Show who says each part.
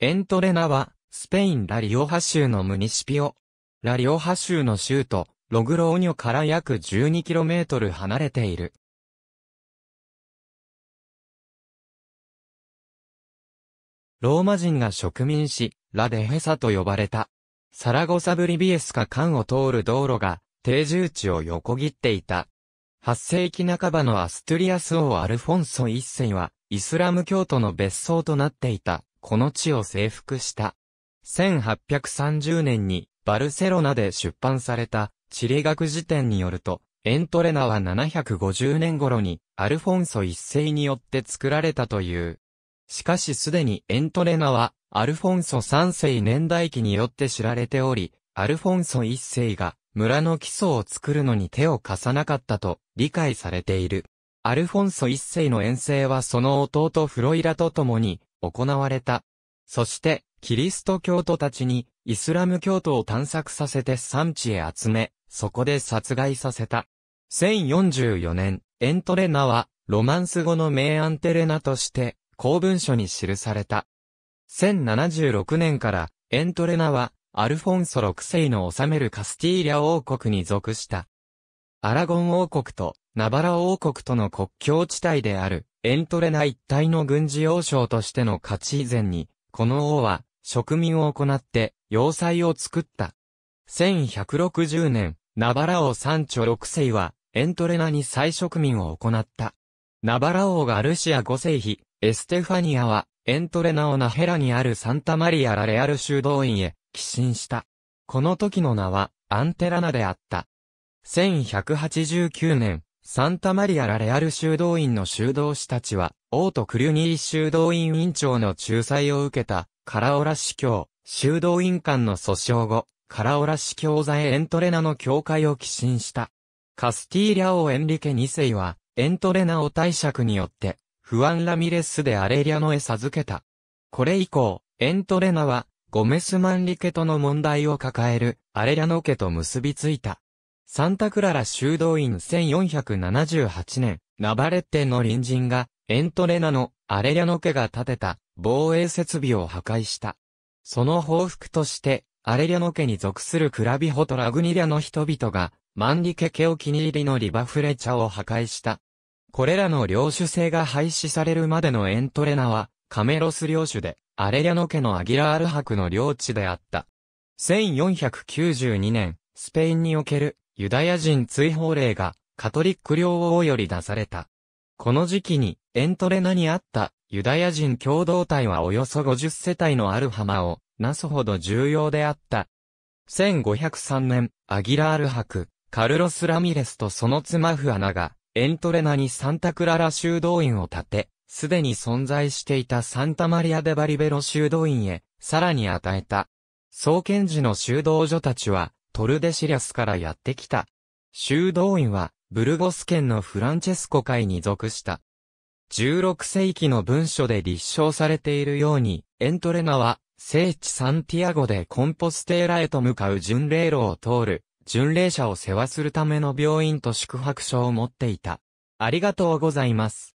Speaker 1: エントレナは、スペインラリオハ州のムニシピオ。ラリオハ州の州都、ログローニョから約 12km 離れている。ローマ人が植民し、ラデヘサと呼ばれた。サラゴサブリビエスカ間を通る道路が、定住地を横切っていた。8世紀半ばのアストゥリアス王アルフォンソ一世は、イスラム教徒の別荘となっていた。この地を征服した。1830年にバルセロナで出版された地理学辞典によると、エントレナは750年頃にアルフォンソ一世によって作られたという。しかしすでにエントレナはアルフォンソ三世年代記によって知られており、アルフォンソ一世が村の基礎を作るのに手を貸さなかったと理解されている。アルフォンソ一世の遠征はその弟フロイラと共に行われた。そして、キリスト教徒たちに、イスラム教徒を探索させて産地へ集め、そこで殺害させた。1044年、エントレナは、ロマンス語の名アンテレナとして、公文書に記された。1076年から、エントレナは、アルフォンソ6世の治めるカスティーリャ王国に属した。アラゴン王国と、ナバラ王国との国境地帯である、エントレナ一帯の軍事要衝としての価値以前に、この王は植民を行って要塞を作った。1160年、ナバラ王三著六世は、エントレナに再植民を行った。ナバラ王がルシア五世妃、エステファニアは、エントレナをナヘラにあるサンタマリア・ラレアル修道院へ、寄進した。この時の名は、アンテラナであった。1189年、サンタマリア・ラ・レアル修道院の修道士たちは、オート・クリュニー修道院委員長の仲裁を受けた、カラオラ司教、修道院間の訴訟後、カラオラ司教座へエントレナの教会を寄進した。カスティーリャ王エンリケ2世は、エントレナを帝釈によって、フアン・ラミレスでアレリアノへ授けた。これ以降、エントレナは、ゴメス・マンリケとの問題を抱える、アレリャノ家と結びついた。サンタクララ修道院1478年、ナバレッテの隣人が、エントレナのアレリャノ家が建てた防衛設備を破壊した。その報復として、アレリャノ家に属するクラビホとラグニリャの人々が、マンリケ家お気に入りのリバフレチャを破壊した。これらの領主制が廃止されるまでのエントレナは、カメロス領主で、アレリャノ家のアギラールクの領地であった。1492年、スペインにおけるユダヤ人追放令がカトリック領王より出された。この時期にエントレナにあったユダヤ人共同体はおよそ50世帯のある浜をなすほど重要であった。1503年、アギラール博、カルロス・ラミレスとその妻フアナが、エントレナにサンタクララ修道院を建て、すでに存在していたサンタマリア・デ・バリベロ修道院へ、さらに与えた。創建時の修道所たちは、トルデシリアスからやってきた。修道院は、ブルゴス県のフランチェスコ会に属した。16世紀の文書で立証されているように、エントレナは、聖地サンティアゴでコンポステーラへと向かう巡礼路を通る、巡礼者を世話するための病院と宿泊所を持っていた。ありがとうございます。